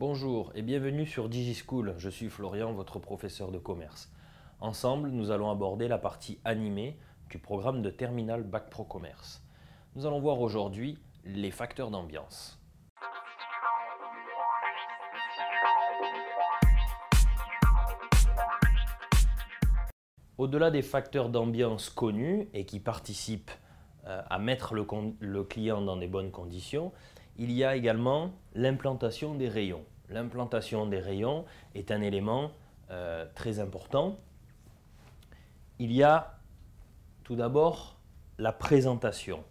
Bonjour et bienvenue sur DigiSchool. Je suis Florian, votre professeur de commerce. Ensemble, nous allons aborder la partie animée du programme de terminal Bac Pro Commerce. Nous allons voir aujourd'hui les facteurs d'ambiance. Au-delà des facteurs d'ambiance connus et qui participent euh, à mettre le, le client dans des bonnes conditions, il y a également l'implantation des rayons. L'implantation des rayons est un élément euh, très important. Il y a tout d'abord la présentation.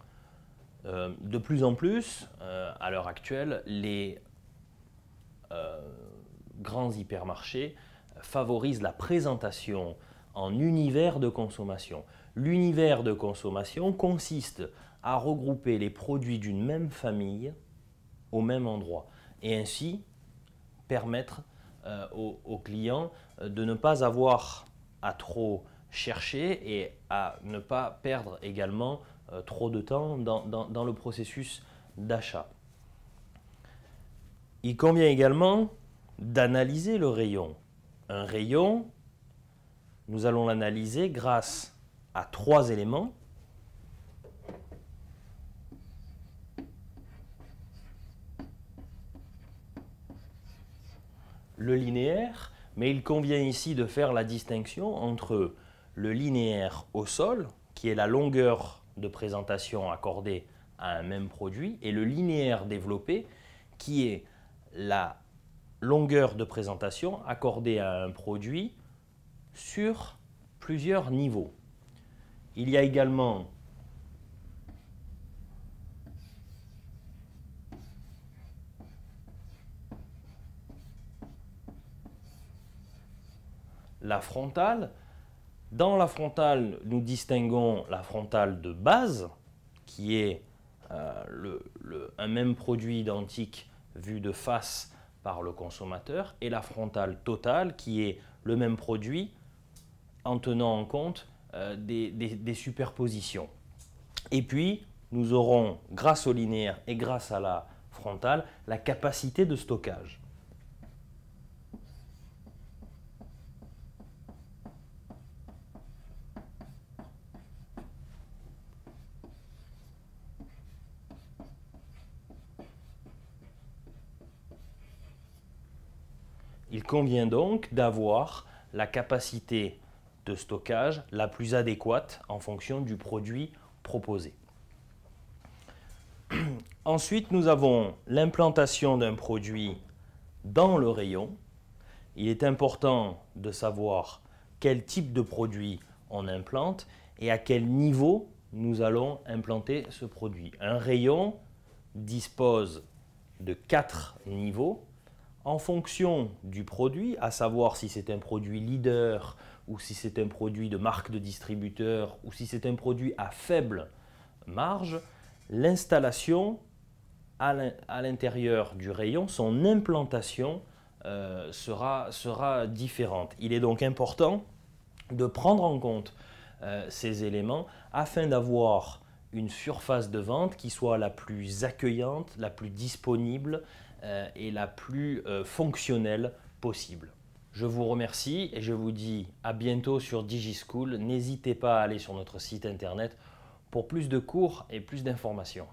Euh, de plus en plus, euh, à l'heure actuelle, les grands hypermarchés favorisent la présentation en univers de consommation. L'univers de consommation consiste à regrouper les produits d'une même famille au même endroit. Et ainsi, permettre euh, aux, clients euh, de ne pas avoir à trop chercher et à ne pas perdre également euh, trop de temps dans le processus d'achat. Il convient également d'analyser le rayon. Un rayon, nous allons l'analyser grâce à trois éléments. le linéaire, mais il convient ici de faire la distinction entre le linéaire au sol, qui est la longueur de présentation accordée à un même produit, et le linéaire développé, qui est la longueur de présentation accordée à un produit sur plusieurs niveaux. Il y a également la frontale. Dans la frontale, nous distinguons la frontale de base, qui est euh, un même produit identique vu de face par le consommateur, et la frontale totale, qui est le même produit en tenant en compte euh, des, des superpositions. Et puis, nous aurons, grâce au linéaire et grâce à la frontale, la capacité de stockage. Il convient donc d'avoir la capacité de stockage la plus adéquate en fonction du produit proposé. Ensuite, nous avons l'implantation d'un produit dans le rayon. Il est important de savoir quel type de produit on implante et à quel niveau nous allons implanter ce produit. Un rayon dispose de quatre niveaux en fonction du produit, à savoir si c'est un produit leader ou si c'est un produit de marque de distributeur ou si c'est un produit à faible marge, l'installation à l'intérieur du rayon, son implantation euh, sera, différente. Il est donc important de prendre en compte euh, ces éléments afin d'avoir une surface de vente qui soit la plus accueillante, la plus disponible, et euh, la plus euh, fonctionnelle possible. Je vous remercie et je vous dis à bientôt sur DigiSchool. N'hésitez pas à aller sur notre site internet pour plus de cours et plus d'informations.